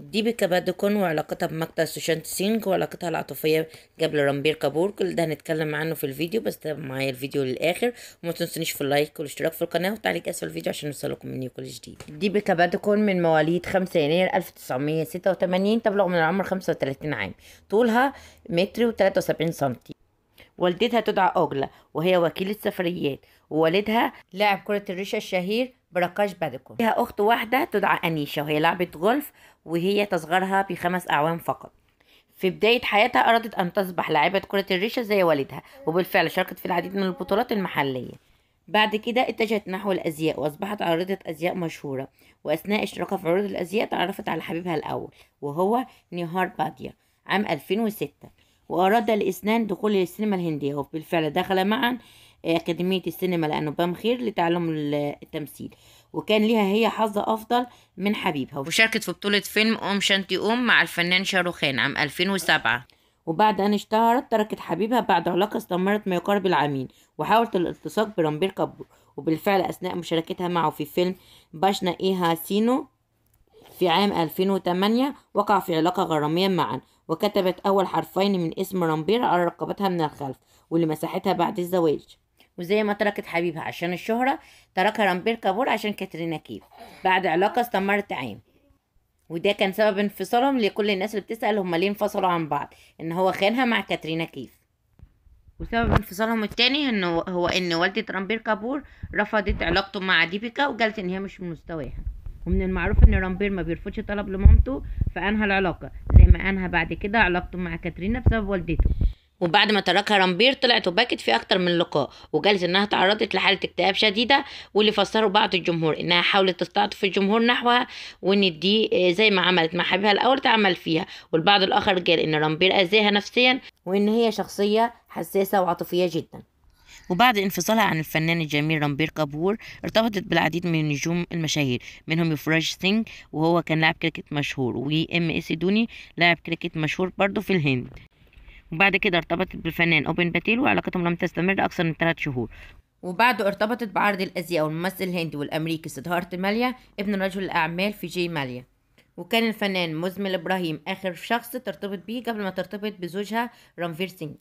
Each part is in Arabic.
بيكا بادوكون وعلاقتها بمقتل سوشانت سينج وعلاقتها العاطفية قبل رامبير كابور كل ده هنتكلم عنه في الفيديو بس معايا الفيديو للآخر وما تنسونيش في اللايك والاشتراك في القناة وتعليق أسفل الفيديو عشان يوصلكم مني كل جديد بيكا بادوكون من مواليد 5 يناير 1986 تبلغ من العمر 35 عام طولها متر و73 سنتي والدتها تدعى أوجلا وهي وكيلة سفريات ووالدها لاعب كرة الريشة الشهير براكاش باديكون لها أخت واحدة تدعى أنيشا وهي لعبة غولف وهي تصغرها بخمس أعوام فقط في بداية حياتها أرادت أن تصبح لاعبة كرة الريشة زي والدها وبالفعل شاركت في العديد من البطولات المحلية بعد كده اتجهت نحو الأزياء وأصبحت عارضة أزياء مشهورة وأثناء اشتراكها في عروض الأزياء تعرفت على حبيبها الأول وهو نيهار باديا عام 2006 وأراد الإثنان دخول السينما الهندية وبالفعل دخل معا أكاديمية آه، السينما لأنوبام خير لتعلم التمثيل وكان ليها هي حظ أفضل من حبيبها وشاركت في بطولة فيلم أم شانتي أم مع الفنان شاروخان عام 2007 وبعد أن اشتهرت تركت حبيبها بعد علاقة استمرت ما يقارب العامين وحاولت الالتصاق برامبير كابور وبالفعل أثناء مشاركتها معه في فيلم باشنا إيها سينو في عام 2008 وقع في علاقة غرامية معا وكتبت أول حرفين من اسم رامبير على رقبتها من الخلف واللي مسحتها بعد الزواج وزي ما تركت حبيبها عشان الشهرة تركها رامبير كابور عشان كاترينا كيف بعد علاقة استمرت عام وده كان سبب انفصالهم لكل الناس اللي بتسأل هما ليه انفصلوا عن بعض ان هو خانها مع كاترينا كيف وسبب انفصالهم التاني هو ان والدة رامبير كابور رفضت علاقته مع ديبيكا وقالت ان هي مش مستواها ومن المعروف ان رامبير ما بيرفضش طلب لمامته فانهى العلاقه زي ما انهى بعد كده علاقته مع كاترينا بسبب والدته وبعد ما تركها رامبير طلعت وبكت في اكتر من لقاء وقالت انها تعرضت لحاله اكتئاب شديده واللي فسره بعض الجمهور انها حاولت تستعطف الجمهور نحوها وان دي آه، زي ما عملت مع حبيبها الاول تعمل فيها والبعض الاخر قال ان رامبير اذاها نفسيا وان هي شخصيه حساسه وعاطفيه جدا وبعد انفصالها عن الفنان الجميل رامبير كابور ارتبطت بالعديد من النجوم المشاهير منهم يفراج سينج وهو كان لاعب كريكت مشهور وام اس دوني لاعب كريكت مشهور برضه في الهند وبعد كده ارتبطت بالفنان اوبن باتيل وعلاقتهم لم تستمر أكثر من ثلاث شهور وبعده ارتبطت بعرض الأزياء والممثل الهندي والأمريكي سيدهارت ماليا ابن رجل الأعمال في جي ماليا وكان الفنان مزمل إبراهيم آخر شخص ترتبط بيه قبل ما ترتبط بزوجها رامفير سينج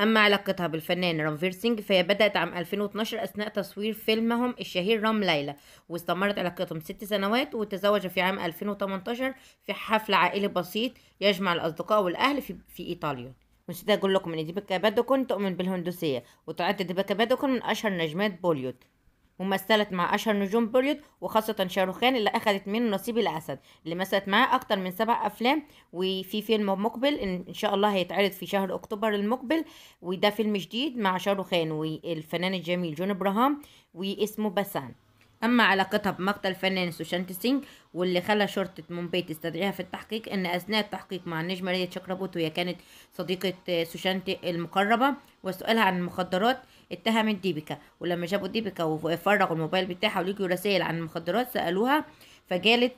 أما علاقتها بالفنان رامفير سينج فهي بدأت عام 2012 أثناء تصوير فيلمهم الشهير رام ليلى واستمرت علاقتهم ست سنوات وتزوج في عام 2018 في حفل عائلي بسيط يجمع الأصدقاء والأهل في, في إيطاليا ونسيت أقول لكم إن ديباكا بادوكون تؤمن بالهندوسية وتعد ديباكا بادوكون من أشهر نجمات بوليود ومثلت مع أشهر نجوم بوليود وخاصة شاروخان اللي أخدت منه نصيب الأسد اللي مثلت معاه أكتر من سبع أفلام وفي فيلم مقبل إن شاء الله هيتعرض في شهر أكتوبر المقبل وده فيلم جديد مع شاروخان والفنان الجميل جون إبراهام واسمه بسان أما علاقتها بمقتل فنان سوشانت سينج واللي خلى شرطة مومباي تستدعيها في التحقيق إن أثناء التحقيق مع النجمة ماريا شكرابوت وهي كانت صديقة آه، سوشانت المقربة وسؤالها عن المخدرات اتهمت ديبيكا ولما جابوا ديبيكا وفرغوا الموبايل بتاعها ولقوا رسائل عن المخدرات سألوها فقالت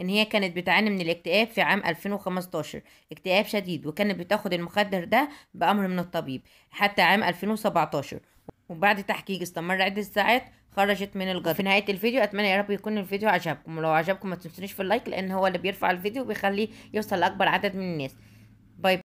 ان هي كانت بتعاني من الاكتئاب في عام 2015 اكتئاب شديد وكانت بتاخد المخدر ده بامر من الطبيب حتى عام 2017 وبعد تحقيق استمر عدة ساعات خرجت من الجدول في نهايه الفيديو اتمنى يا رب يكون الفيديو عجبكم ولو عجبكم ما تنسونيش في اللايك لان هو اللي بيرفع الفيديو وبيخليه يوصل لاكبر عدد من الناس